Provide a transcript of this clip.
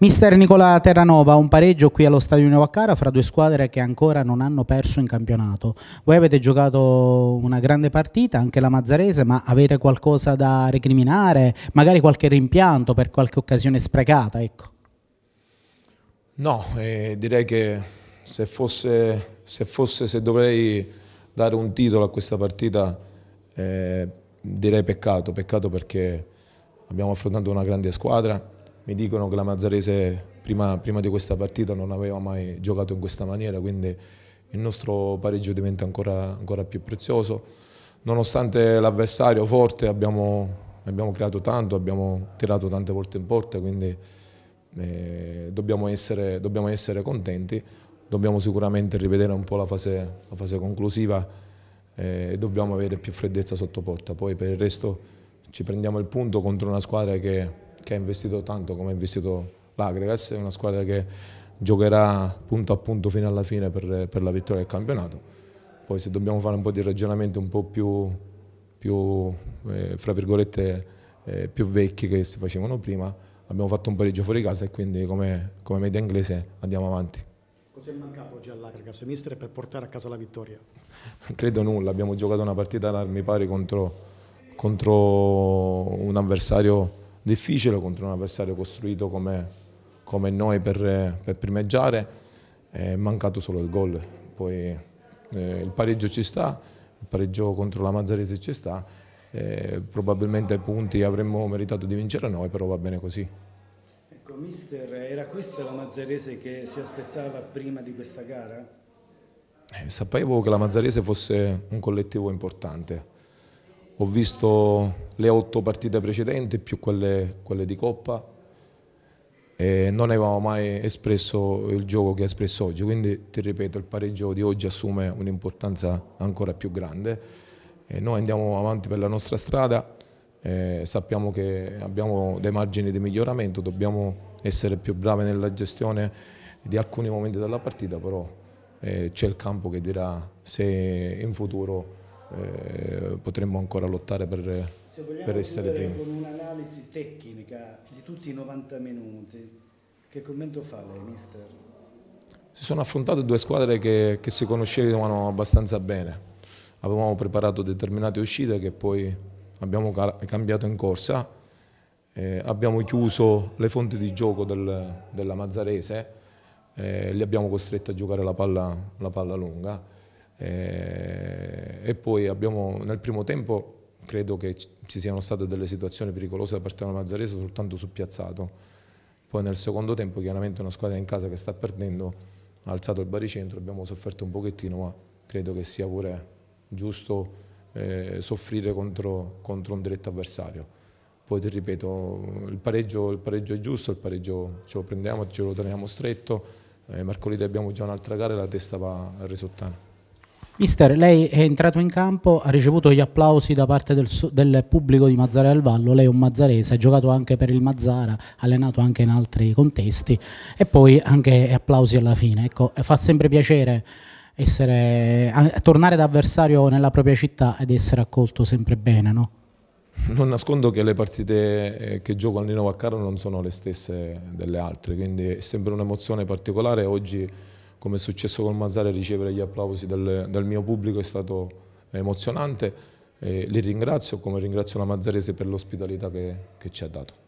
Mister Nicola Terranova, un pareggio qui allo stadio Novaccara fra due squadre che ancora non hanno perso in campionato. Voi avete giocato una grande partita, anche la Mazzarese, ma avete qualcosa da recriminare? Magari qualche rimpianto per qualche occasione sprecata? Ecco. No, eh, direi che se fosse, se fosse, se dovrei dare un titolo a questa partita, eh, direi peccato, peccato perché abbiamo affrontato una grande squadra mi dicono che la Mazzarese prima, prima, di questa partita non aveva mai giocato in questa maniera, quindi il nostro pareggio diventa ancora, ancora più prezioso. Nonostante l'avversario forte abbiamo, abbiamo, creato tanto, abbiamo tirato tante volte in porta, quindi eh, dobbiamo, essere, dobbiamo, essere, contenti, dobbiamo sicuramente rivedere un po' la fase, la fase conclusiva eh, e dobbiamo avere più freddezza sotto porta. Poi per il resto ci prendiamo il punto contro una squadra che che ha investito tanto come ha investito l'Agregas, è una squadra che giocherà punto a punto fino alla fine per, per, la vittoria del campionato. Poi se dobbiamo fare un po' di ragionamento un po' più, più eh, fra virgolette, eh, più vecchi che si facevano prima, abbiamo fatto un pareggio fuori casa e quindi come, come media inglese andiamo avanti. Cos'è mancato oggi all'Agregas Mister per portare a casa la vittoria? Credo nulla, abbiamo giocato una partita ad armi pari contro, contro un avversario difficile contro un avversario costruito come, come noi per, per primeggiare, è mancato solo il gol, poi eh, il pareggio ci sta, il pareggio contro la Mazzarese ci sta, eh, probabilmente punti avremmo meritato di vincere noi, però va bene così. Ecco, mister, era questa la Mazzarese che si aspettava prima di questa gara? Eh, sapevo che la Mazzarese fosse un collettivo importante, ho visto le otto partite precedenti più quelle, quelle di Coppa e non avevamo mai espresso il gioco che ha espresso oggi, quindi ti ripeto il pareggio di oggi assume un'importanza ancora più grande e noi andiamo avanti per la nostra strada sappiamo che abbiamo dei margini di miglioramento, dobbiamo essere più bravi nella gestione di alcuni momenti della partita, però eh, c'è il campo che dirà se in futuro eh, potremmo ancora lottare per, per essere primi. Con un'analisi tecnica di tutti i 90 minuti, che commento fa lei, mister? Si sono affrontate due squadre che, che si conoscevano abbastanza bene. Avevamo preparato determinate uscite che poi abbiamo cambiato in corsa. Eh, abbiamo chiuso le fonti di gioco del, della Mazzarese, eh, li abbiamo costretti a giocare la palla, la palla lunga. Eh, e poi abbiamo nel primo tempo credo che ci siano state delle situazioni pericolose da parte della Mazzarese soltanto sul piazzato. Poi nel secondo tempo chiaramente una squadra in casa che sta perdendo ha alzato il baricentro, abbiamo sofferto un pochettino ma credo che sia pure giusto eh, soffrire contro, contro, un diretto avversario. Poi ti ripeto, il pareggio, il pareggio è giusto, il pareggio ce lo prendiamo, ce lo teniamo stretto, eh, mercoledì abbiamo già un'altra gara e la testa va al risultato. Mister, lei è entrato in campo, ha ricevuto gli applausi da parte del, del pubblico di Mazzara del Vallo, lei è un mazzarese, ha giocato anche per il Mazzara, ha allenato anche in altri contesti e poi anche applausi alla fine. Ecco, fa sempre piacere essere, tornare da avversario nella propria città ed essere accolto sempre bene, no? Non nascondo che le partite eh, che gioco al Nino Vaccaro non sono le stesse delle altre, quindi è sempre un'emozione particolare. Oggi come è successo col Mazzara, ricevere gli applausi del, del mio pubblico è stato emozionante. E eh, li ringrazio, come ringrazio la Mazzarese per l'ospitalità che, che ci ha dato.